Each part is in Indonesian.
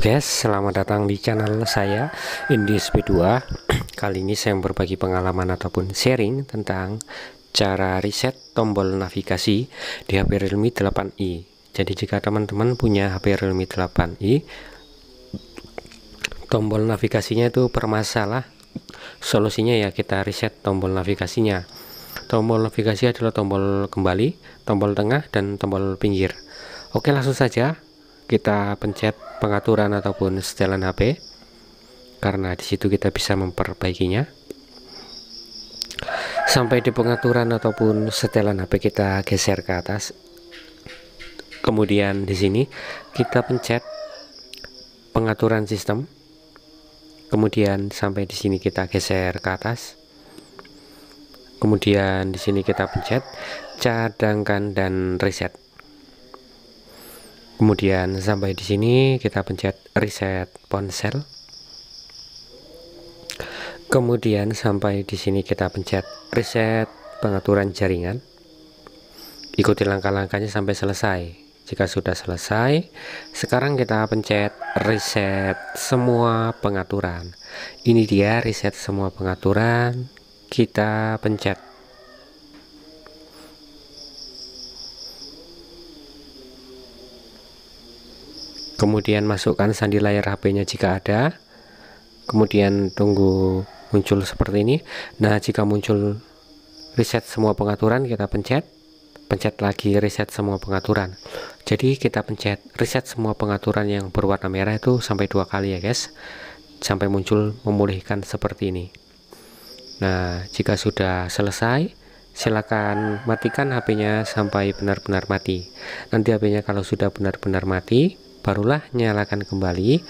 guys, selamat datang di channel saya Indi sp 2 Kali ini saya berbagi pengalaman ataupun sharing tentang cara reset tombol navigasi di HP Realme 8i Jadi jika teman-teman punya HP Realme 8i Tombol navigasinya itu bermasalah, Solusinya ya kita reset tombol navigasinya Tombol navigasi adalah tombol kembali, tombol tengah, dan tombol pinggir Oke langsung saja kita pencet pengaturan ataupun setelan HP karena disitu kita bisa memperbaikinya sampai di pengaturan ataupun setelan HP kita geser ke atas kemudian di sini kita pencet pengaturan sistem kemudian sampai di sini kita geser ke atas kemudian di sini kita pencet cadangkan dan reset kemudian sampai di sini kita pencet reset ponsel kemudian sampai di sini kita pencet reset pengaturan jaringan ikuti langkah-langkahnya sampai selesai jika sudah selesai sekarang kita pencet reset semua pengaturan ini dia reset semua pengaturan kita pencet kemudian masukkan sandi layar HP-nya jika ada kemudian tunggu muncul seperti ini nah jika muncul reset semua pengaturan kita pencet pencet lagi reset semua pengaturan jadi kita pencet reset semua pengaturan yang berwarna merah itu sampai dua kali ya guys sampai muncul memulihkan seperti ini nah jika sudah selesai silakan matikan HP-nya sampai benar-benar mati nanti HP-nya kalau sudah benar-benar mati barulah nyalakan kembali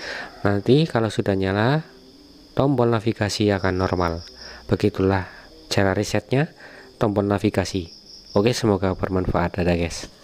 nanti kalau sudah nyala tombol navigasi akan normal begitulah cara resetnya tombol navigasi oke semoga bermanfaat ada guys